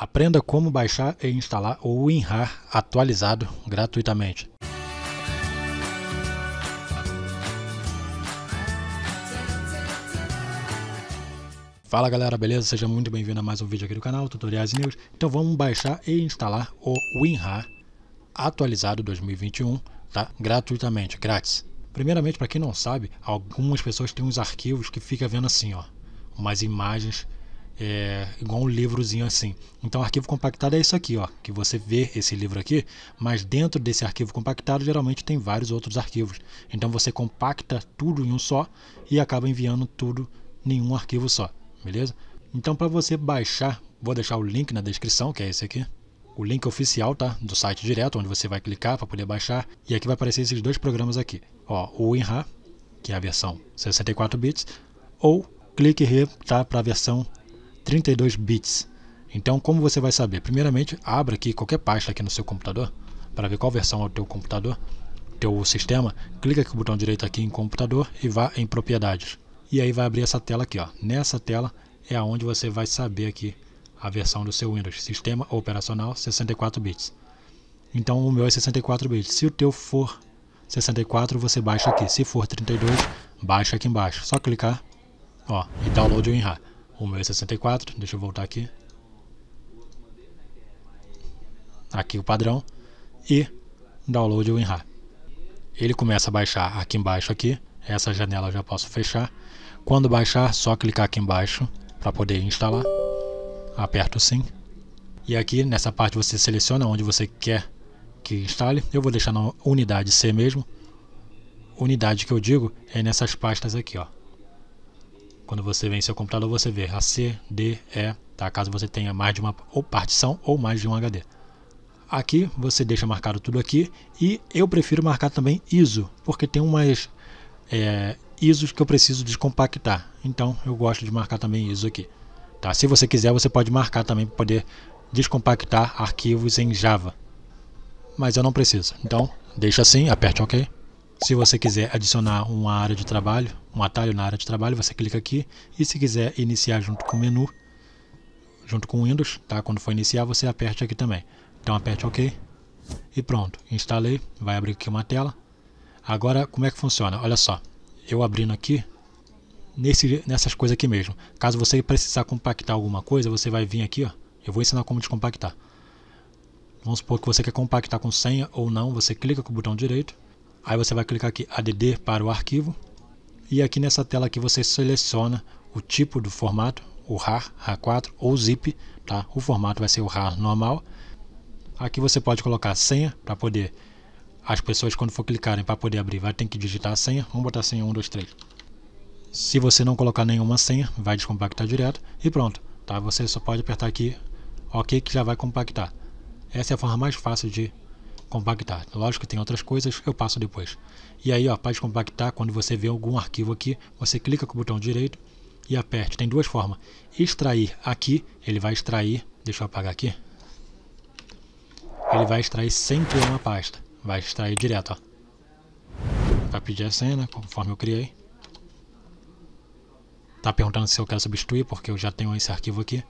Aprenda como baixar e instalar o WinRAR atualizado gratuitamente. Fala galera, beleza? Seja muito bem-vindo a mais um vídeo aqui do canal Tutoriais News. Então vamos baixar e instalar o WinRAR atualizado 2021, tá? Gratuitamente, grátis. Primeiramente, para quem não sabe, algumas pessoas têm uns arquivos que fica vendo assim, ó, umas imagens é, igual um livrozinho assim. Então, arquivo compactado é isso aqui, ó, que você vê esse livro aqui, mas dentro desse arquivo compactado geralmente tem vários outros arquivos. Então, você compacta tudo em um só e acaba enviando tudo em um arquivo só, beleza? Então, para você baixar, vou deixar o link na descrição, que é esse aqui o link oficial tá do site direto onde você vai clicar para poder baixar e aqui vai aparecer esses dois programas aqui ó o WinRAR que é a versão 64 bits ou clique re tá para a versão 32 bits. Então, como você vai saber? Primeiramente, abra aqui qualquer pasta aqui no seu computador para ver qual versão é o teu computador, teu sistema. Clica aqui no botão direito aqui em computador e vá em propriedades. E aí vai abrir essa tela aqui, ó. Nessa tela é aonde você vai saber aqui a versão do seu Windows, sistema operacional 64 bits. Então o meu é 64 bits. Se o teu for 64, você baixa aqui. Se for 32, baixa aqui embaixo. Só clicar, ó, e download o RAR. O 64, é deixa eu voltar aqui. Aqui o padrão. E download WinRAR. Ele começa a baixar aqui embaixo aqui. Essa janela eu já posso fechar. Quando baixar, só clicar aqui embaixo para poder instalar. Aperto sim. E aqui nessa parte você seleciona onde você quer que instale. Eu vou deixar na unidade C mesmo. Unidade que eu digo é nessas pastas aqui, ó. Quando você vem seu computador, você vê a C, D, E, tá? caso você tenha mais de uma ou partição ou mais de um HD. Aqui você deixa marcado tudo aqui e eu prefiro marcar também ISO, porque tem umas é, ISOs que eu preciso descompactar. Então eu gosto de marcar também ISO aqui. Tá? Se você quiser, você pode marcar também para poder descompactar arquivos em Java. Mas eu não preciso. Então, deixa assim, aperte OK. Se você quiser adicionar uma área de trabalho, um atalho na área de trabalho, você clica aqui e se quiser iniciar junto com o menu, junto com o Windows, tá? quando for iniciar você aperte aqui também. Então aperte OK e pronto, instalei, vai abrir aqui uma tela. Agora como é que funciona? Olha só, eu abrindo aqui, nesse, nessas coisas aqui mesmo. Caso você precisar compactar alguma coisa, você vai vir aqui, ó. eu vou ensinar como descompactar. Vamos supor que você quer compactar com senha ou não, você clica com o botão direito Aí você vai clicar aqui add para o arquivo e aqui nessa tela aqui você seleciona o tipo do formato, o RAR, RAR4 ou ZIP, tá? O formato vai ser o RAR normal. Aqui você pode colocar senha para poder as pessoas quando for clicarem para poder abrir, vai ter que digitar a senha. Vamos botar a senha 123 Se você não colocar nenhuma senha, vai descompactar direto e pronto, tá? Você só pode apertar aqui OK que já vai compactar. Essa é a forma mais fácil de compactar. Lógico que tem outras coisas, eu passo depois. E aí, ó, para compactar, quando você vê algum arquivo aqui, você clica com o botão direito e aperte. Tem duas formas. Extrair aqui, ele vai extrair, deixa eu apagar aqui. Ele vai extrair sem criar uma pasta. Vai extrair direto, ó. Vai pedir a senha, né, conforme eu criei. Tá perguntando se eu quero substituir, porque eu já tenho esse arquivo aqui.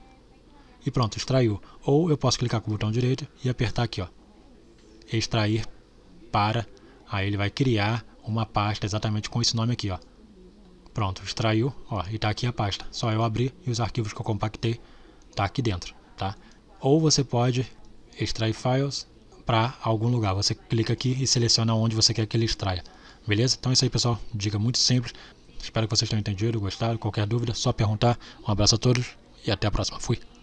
E pronto, extraiu. Ou eu posso clicar com o botão direito e apertar aqui, ó extrair para, aí ele vai criar uma pasta exatamente com esse nome aqui, ó. Pronto, extraiu, ó, e tá aqui a pasta. Só eu abrir e os arquivos que eu compactei tá aqui dentro, tá? Ou você pode extrair files para algum lugar. Você clica aqui e seleciona onde você quer que ele extraia. Beleza? Então é isso aí, pessoal. Dica muito simples. Espero que vocês tenham entendido, gostado. Qualquer dúvida, só perguntar. Um abraço a todos e até a próxima. Fui.